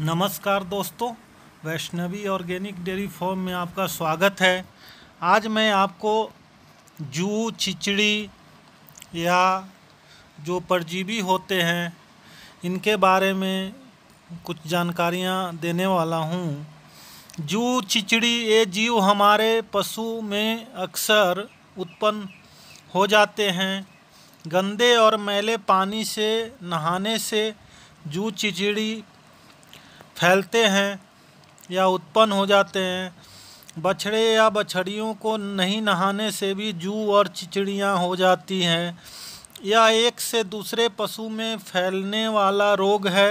नमस्कार दोस्तों Vaishnavi organic dairy farm में आपका स्वागत है आज मैं आपको जू चिचड़ी या जो परजीवी होते हैं इनके बारे में कुछ जानकारियाँ देने वाला हूँ जू चिचड़ी ये जीव हमारे पशु में अक्सर उत्पन्न हो जाते हैं गंदे और मैले पानी से नहाने से जू चिचड़ी फैलते हैं या उत्पन्न हो जाते हैं बछड़े या बछड़ियों को नहीं नहाने से भी जू और चिचड़ियाँ हो जाती हैं यह एक से दूसरे पशु में फैलने वाला रोग है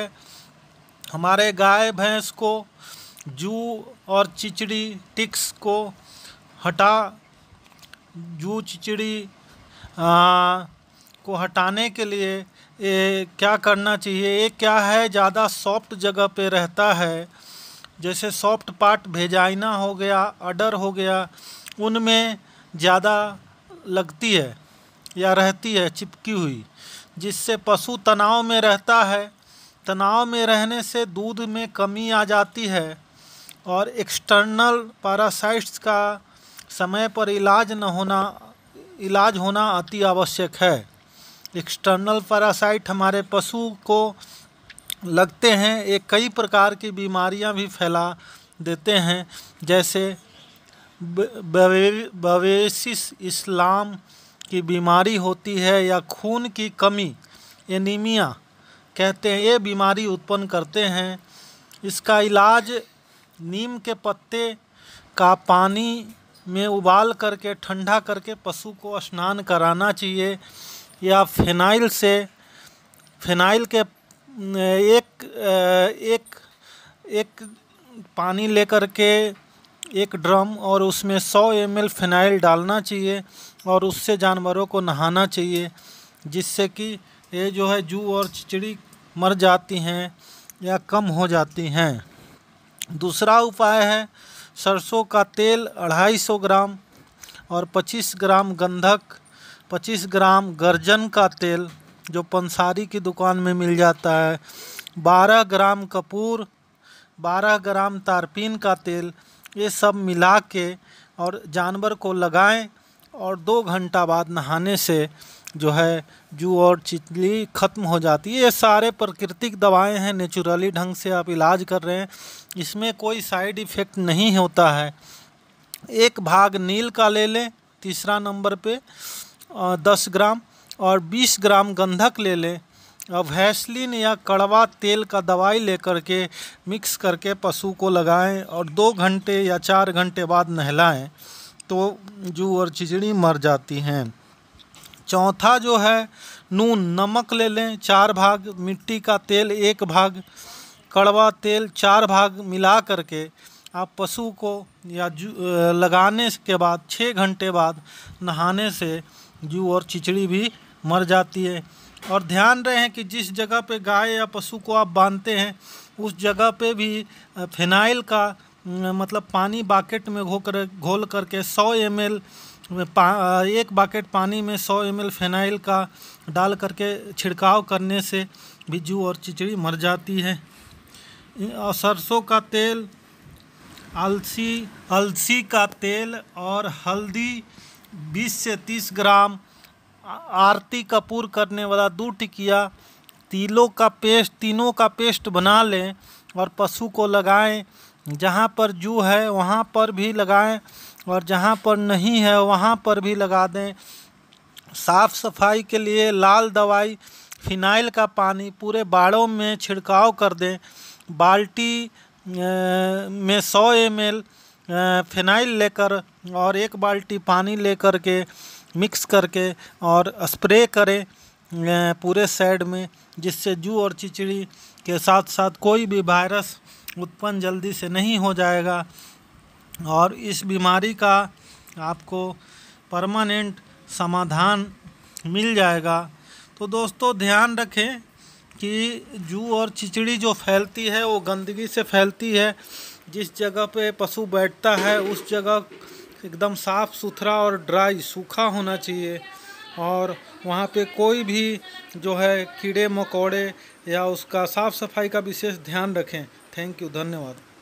हमारे गाय भैंस को जू और चिचड़ी टिक्स को हटा जू चिचड़ी को हटाने के लिए ए, क्या करना चाहिए ये क्या है ज़्यादा सॉफ्ट जगह पे रहता है जैसे सॉफ्ट पार्ट भेजाइना हो गया अडर हो गया उनमें ज़्यादा लगती है या रहती है चिपकी हुई जिससे पशु तनाव में रहता है तनाव में रहने से दूध में कमी आ जाती है और एक्सटर्नल पैरासाइट्स का समय पर इलाज न होना इलाज होना अति आवश्यक है एक्सटर्नल पैरासाइट हमारे पशु को लगते हैं एक कई प्रकार की बीमारियां भी फैला देते हैं जैसे बवेसिस इस्लाम की बीमारी होती है या खून की कमी एनीमिया कहते हैं ये बीमारी उत्पन्न करते हैं इसका इलाज नीम के पत्ते का पानी में उबाल करके ठंडा करके पशु को स्नान कराना चाहिए या फिनाइल से फिनाइल के एक एक एक पानी लेकर के एक ड्रम और उसमें 100 एम फिनाइल डालना चाहिए और उससे जानवरों को नहाना चाहिए जिससे कि ये जो है जू और चिचड़ी मर जाती हैं या कम हो जाती हैं दूसरा उपाय है सरसों का तेल अढ़ाई सौ ग्राम और 25 ग्राम गंधक पच्चीस ग्राम गर्जन का तेल जो पंसारी की दुकान में मिल जाता है बारह ग्राम कपूर बारह ग्राम तारपीन का तेल ये सब मिला के और जानवर को लगाएं और दो घंटा बाद नहाने से जो है जू और चितली ख़त्म हो जाती है ये सारे प्राकृतिक दवाएं हैं नेचुरली ढंग से आप इलाज कर रहे हैं इसमें कोई साइड इफ़ेक्ट नहीं होता है एक भाग नील का ले लें तीसरा नंबर पे दस ग्राम और बीस ग्राम गंधक ले लें और वैसलिन या कड़वा तेल का दवाई लेकर के मिक्स करके पशु को लगाएं और दो घंटे या चार घंटे बाद नहलाएं तो जू और चिजड़ी मर जाती हैं चौथा जो है नून नमक ले लें चार भाग मिट्टी का तेल एक भाग कड़वा तेल चार भाग मिला करके आप पशु को या लगाने के बाद छः घंटे बाद नहाने से जू और चिचड़ी भी मर जाती है और ध्यान रहे कि जिस जगह पे गाय या पशु को आप बांधते हैं उस जगह पे भी फिनाइल का मतलब पानी बाकेट में घोकर घोल करके 100 एम एल एक बाकेट पानी में 100 एम एल फिनाइल का डाल करके छिड़काव करने से भी जू और चिचड़ी मर जाती है और सरसों का तेल अलसी अलसी का तेल और हल्दी 20 से 30 ग्राम आरती कपूर करने वाला दो टिकिया तीलों का पेस्ट तीनों का पेस्ट बना लें और पशु को लगाएं जहाँ पर जू है वहाँ पर भी लगाएं और जहाँ पर नहीं है वहाँ पर भी लगा दें साफ़ सफाई के लिए लाल दवाई फिनाइल का पानी पूरे बाड़ों में छिड़काव कर दें बाल्टी में सौ एम फिनाइल लेकर और एक बाल्टी पानी लेकर के मिक्स करके और स्प्रे करें पूरे साइड में जिससे जू और चिचड़ी के साथ साथ कोई भी वायरस उत्पन्न जल्दी से नहीं हो जाएगा और इस बीमारी का आपको परमानेंट समाधान मिल जाएगा तो दोस्तों ध्यान रखें कि जू और चिचड़ी जो फैलती है वो गंदगी से फैलती है जिस जगह पे पशु बैठता है उस जगह एकदम साफ़ सुथरा और ड्राई सूखा होना चाहिए और वहाँ पे कोई भी जो है कीड़े मकोड़े या उसका साफ़ सफाई का विशेष ध्यान रखें थैंक यू धन्यवाद